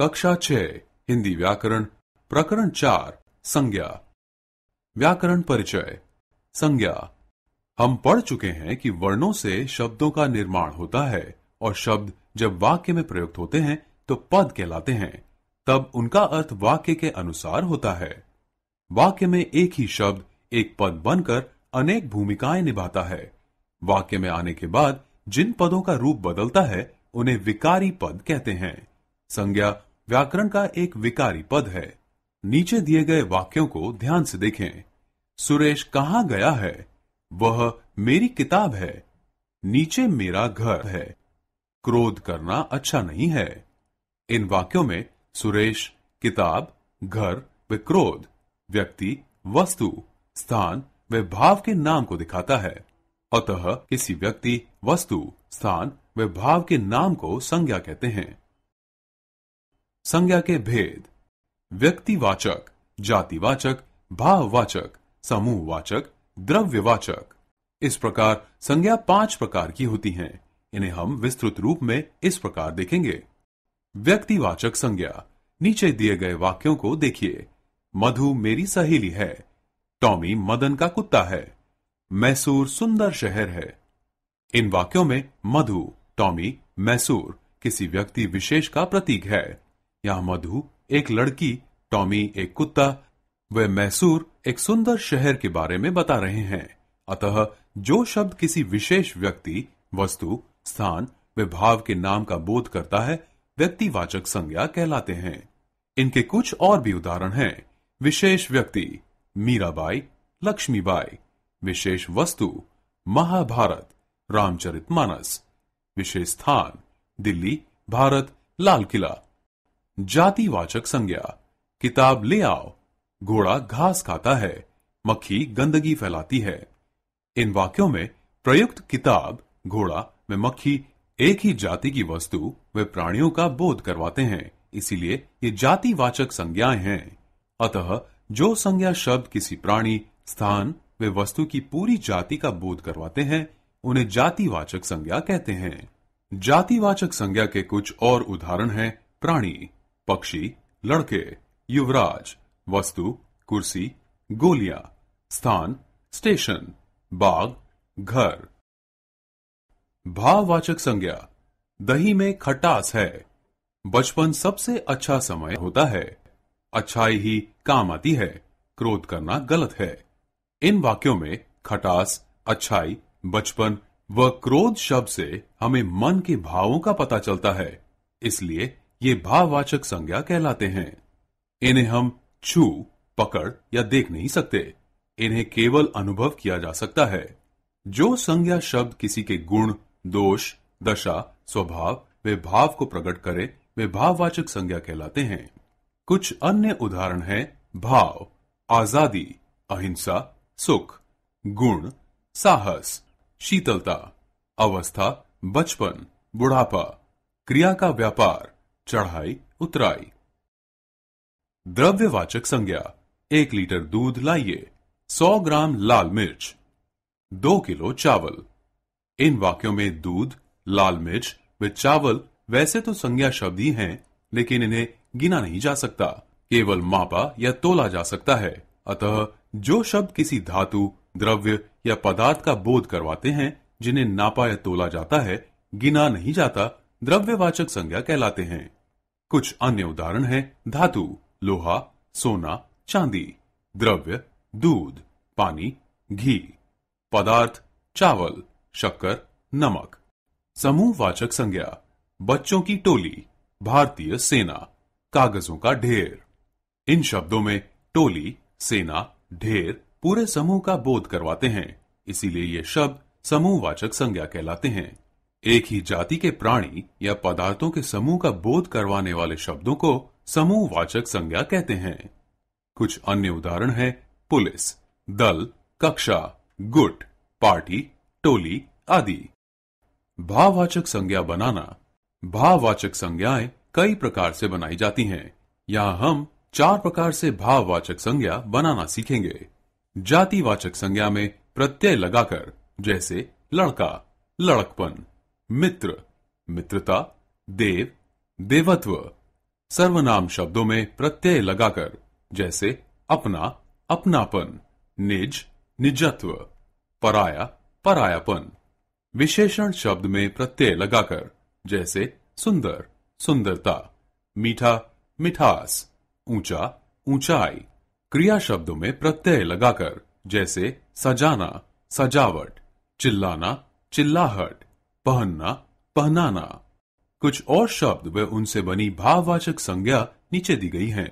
कक्षा छ हिंदी व्याकरण प्रकरण चार संज्ञा व्याकरण परिचय संज्ञा हम पढ़ चुके हैं कि वर्णों से शब्दों का निर्माण होता है और शब्द जब वाक्य में प्रयुक्त होते हैं तो पद कहलाते हैं तब उनका अर्थ वाक्य के अनुसार होता है वाक्य में एक ही शब्द एक पद बनकर अनेक भूमिकाएं निभाता है वाक्य में आने के बाद जिन पदों का रूप बदलता है उन्हें विकारी पद कहते हैं संज्ञा व्याकरण का एक विकारी पद है नीचे दिए गए वाक्यों को ध्यान से देखें सुरेश कहाँ गया है वह मेरी किताब है नीचे मेरा घर है क्रोध करना अच्छा नहीं है इन वाक्यों में सुरेश किताब घर व क्रोध व्यक्ति वस्तु स्थान व भाव के नाम को दिखाता है अतः किसी व्यक्ति वस्तु स्थान व भाव के नाम को संज्ञा कहते हैं संज्ञा के भेद व्यक्तिवाचक जातिवाचक भाववाचक समूहवाचक द्रव्यवाचक इस प्रकार संज्ञा पांच प्रकार की होती हैं इन्हें हम विस्तृत रूप में इस प्रकार देखेंगे व्यक्तिवाचक संज्ञा नीचे दिए गए वाक्यों को देखिए मधु मेरी सहेली है टॉमी मदन का कुत्ता है मैसूर सुंदर शहर है इन वाक्यों में मधु टॉमी मैसूर किसी व्यक्ति विशेष का प्रतीक है यहाँ मधु एक लड़की टॉमी एक कुत्ता वे मैसूर एक सुंदर शहर के बारे में बता रहे हैं अतः जो शब्द किसी विशेष व्यक्ति वस्तु स्थान वे भाव के नाम का बोध करता है व्यक्तिवाचक संज्ञा कहलाते हैं इनके कुछ और भी उदाहरण हैं विशेष व्यक्ति मीराबाई लक्ष्मीबाई विशेष वस्तु महाभारत रामचरितमानस विशेष स्थान दिल्ली भारत लाल किला जातिवाचक संज्ञा किताब ले आओ घोड़ा घास खाता है मक्खी गंदगी फैलाती है इन वाक्यों में प्रयुक्त किताब घोड़ा व मक्खी एक ही जाति की वस्तु व प्राणियों का बोध करवाते हैं इसीलिए ये जातिवाचक संज्ञाएं हैं अतः जो संज्ञा शब्द किसी प्राणी स्थान व वस्तु की पूरी जाति का बोध करवाते हैं उन्हें जातिवाचक संज्ञा कहते हैं जातिवाचक संज्ञा के कुछ और उदाहरण हैं प्राणी पक्षी लड़के युवराज वस्तु कुर्सी गोलियां स्थान स्टेशन बाग घर भाववाचक संज्ञा दही में खटास है बचपन सबसे अच्छा समय होता है अच्छाई ही काम आती है क्रोध करना गलत है इन वाक्यों में खटास अच्छाई बचपन व क्रोध शब्द से हमें मन के भावों का पता चलता है इसलिए ये भाववाचक संज्ञा कहलाते हैं इन्हें हम छू पकड़ या देख नहीं सकते इन्हें केवल अनुभव किया जा सकता है जो संज्ञा शब्द किसी के गुण दोष दशा स्वभाव वे भाव को प्रकट करे वे भाववाचक संज्ञा कहलाते हैं कुछ अन्य उदाहरण हैं भाव आजादी अहिंसा सुख गुण साहस शीतलता अवस्था बचपन बुढ़ापा क्रिया का व्यापार चढ़ाई उतराई द्रव्यवाचक संज्ञा एक लीटर दूध लाइए सौ ग्राम लाल मिर्च दो किलो चावल इन वाक्यों में दूध लाल मिर्च व चावल वैसे तो संज्ञा शब्द ही हैं लेकिन इन्हें गिना नहीं जा सकता केवल मापा या तोला जा सकता है अतः जो शब्द किसी धातु द्रव्य या पदार्थ का बोध करवाते हैं जिन्हें नापा या तोला जाता है गिना नहीं जाता द्रव्यवाचक संज्ञा कहलाते हैं कुछ अन्य उदाहरण हैं धातु लोहा सोना चांदी द्रव्य दूध पानी घी पदार्थ चावल शक्कर नमक समूह वाचक संज्ञा बच्चों की टोली भारतीय सेना कागजों का ढेर इन शब्दों में टोली सेना ढेर पूरे समूह का बोध करवाते हैं इसीलिए ये शब्द समूहवाचक संज्ञा कहलाते हैं एक ही जाति के प्राणी या पदार्थों के समूह का बोध करवाने वाले शब्दों को समूह वाचक संज्ञा कहते हैं कुछ अन्य उदाहरण है पुलिस दल कक्षा गुट पार्टी टोली आदि भाववाचक संज्ञा बनाना भाववाचक संज्ञाएं कई प्रकार से बनाई जाती हैं यहां हम चार प्रकार से भाववाचक संज्ञा बनाना सीखेंगे जातिवाचक संज्ञा में प्रत्यय लगाकर जैसे लड़का लड़कपन मित्र मित्रता देव देवत्व सर्वनाम शब्दों में प्रत्यय लगाकर जैसे अपना अपनापन निज निजत्व पराया परायापन विशेषण शब्द में प्रत्यय लगाकर जैसे सुंदर सुंदरता मीठा मिठास ऊंचा ऊंचाई क्रिया शब्दों में प्रत्यय लगाकर जैसे सजाना सजावट चिल्लाना चिल्लाहट पहनना पहनाना कुछ और शब्द व उनसे बनी भाववाचक संज्ञा नीचे दी गई हैं